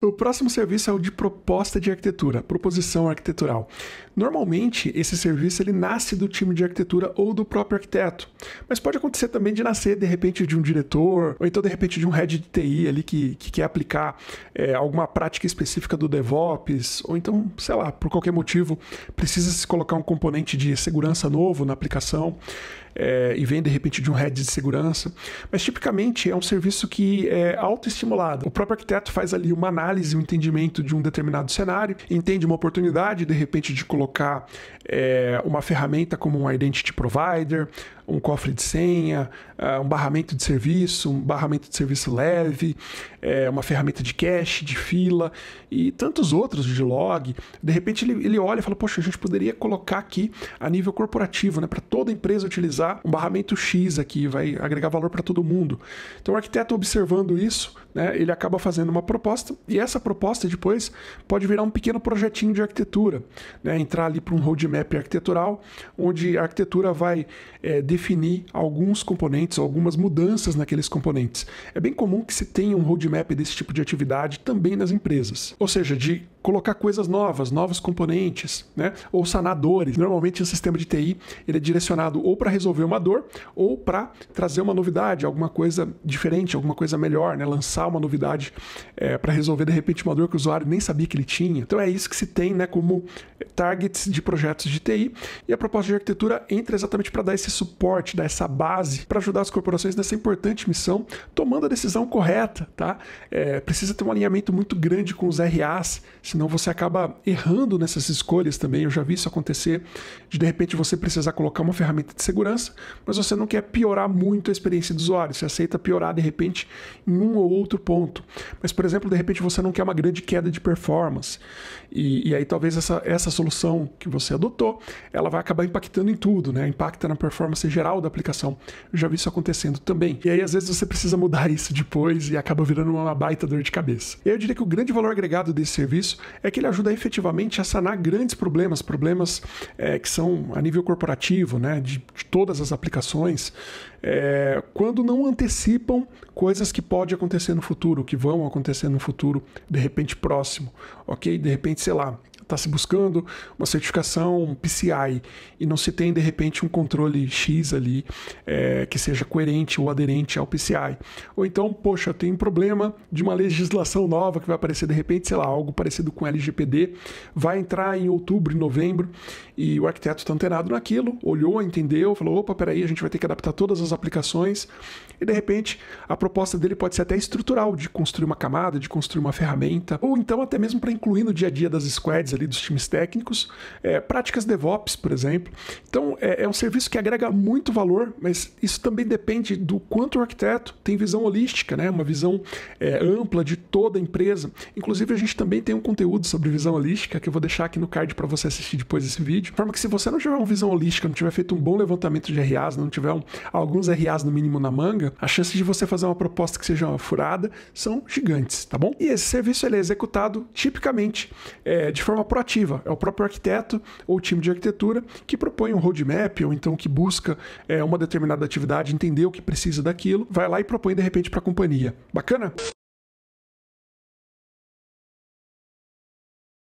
O próximo serviço é o de proposta de arquitetura, proposição arquitetural. Normalmente, esse serviço ele nasce do time de arquitetura ou do próprio arquiteto, mas pode acontecer também de nascer de repente de um diretor, ou então de repente de um head de TI ali que, que quer aplicar é, alguma prática específica do DevOps, ou então, sei lá, por qualquer motivo, precisa se colocar um componente de segurança novo na aplicação é, e vem de repente de um head de segurança, mas tipicamente é um serviço que é autoestimulado. O próprio arquiteto faz ali uma análise, um entendimento de um determinado cenário, entende uma oportunidade de repente de colocar é, uma ferramenta como um identity provider, um cofre de senha, ah, um barramento de serviço, um barramento de serviço leve, é, uma ferramenta de cache, de fila e tantos outros de log. De repente ele, ele olha e fala: Poxa, a gente poderia colocar aqui a nível corporativo, né, para toda empresa utilizar dar um barramento X aqui, vai agregar valor para todo mundo. Então o arquiteto observando isso, né, ele acaba fazendo uma proposta e essa proposta depois pode virar um pequeno projetinho de arquitetura, né, entrar ali para um roadmap arquitetural, onde a arquitetura vai é, definir alguns componentes, algumas mudanças naqueles componentes. É bem comum que se tenha um roadmap desse tipo de atividade também nas empresas, ou seja, de colocar coisas novas, novos componentes, né? ou sanadores. Normalmente o sistema de TI ele é direcionado ou para resolver uma dor ou para trazer uma novidade, alguma coisa diferente, alguma coisa melhor, né? lançar uma novidade é, para resolver de repente uma dor que o usuário nem sabia que ele tinha. Então é isso que se tem né, como é, targets de projetos de TI e a proposta de arquitetura entra exatamente para dar esse suporte, dar essa base para ajudar as corporações nessa importante missão, tomando a decisão correta. Tá? É, precisa ter um alinhamento muito grande com os RAs, Senão você acaba errando nessas escolhas também. Eu já vi isso acontecer de de repente você precisar colocar uma ferramenta de segurança, mas você não quer piorar muito a experiência do usuário. Você aceita piorar de repente em um ou outro ponto. Mas, por exemplo, de repente você não quer uma grande queda de performance. E, e aí talvez essa, essa solução que você adotou, ela vai acabar impactando em tudo, né? Impacta na performance geral da aplicação. Eu já vi isso acontecendo também. E aí às vezes você precisa mudar isso depois e acaba virando uma baita dor de cabeça. Eu diria que o grande valor agregado desse serviço é que ele ajuda efetivamente a sanar grandes problemas, problemas é, que são a nível corporativo, né, de, de todas as aplicações, é, quando não antecipam coisas que podem acontecer no futuro, que vão acontecer no futuro, de repente próximo, ok? De repente, sei lá, está se buscando uma certificação um PCI e não se tem de repente um controle X ali é, que seja coerente ou aderente ao PCI. Ou então, poxa, tem um problema de uma legislação nova que vai aparecer de repente, sei lá, algo parecido com LGPD, vai entrar em outubro, novembro e o arquiteto está antenado naquilo, olhou, entendeu, falou: opa, peraí, a gente vai ter que adaptar todas as aplicações e de repente a proposta dele pode ser até estrutural de construir uma camada, de construir uma ferramenta ou então até mesmo para incluir no dia a dia das squads ali dos times técnicos, é, práticas DevOps, por exemplo. Então, é, é, um serviço que agrega muito valor, mas isso também depende do quanto o arquiteto tem visão holística, né? uma visão é, ampla de toda a empresa. Inclusive, a gente também tem um conteúdo sobre visão holística que eu vou deixar aqui no card para você assistir depois desse vídeo. De forma que, se você não tiver uma visão holística, não tiver feito um bom levantamento de RAs, não tiver um, alguns RAs no mínimo na manga, a chance de você fazer uma proposta que seja uma furada são gigantes, tá bom? E esse serviço ele é executado tipicamente é, de forma proativa, é o próprio arquiteto ou time de arquitetura que propõe um roadmap ou então que busca é, uma determinada atividade, entender o que precisa daquilo, vai lá e propõe de repente para a companhia. Bacana?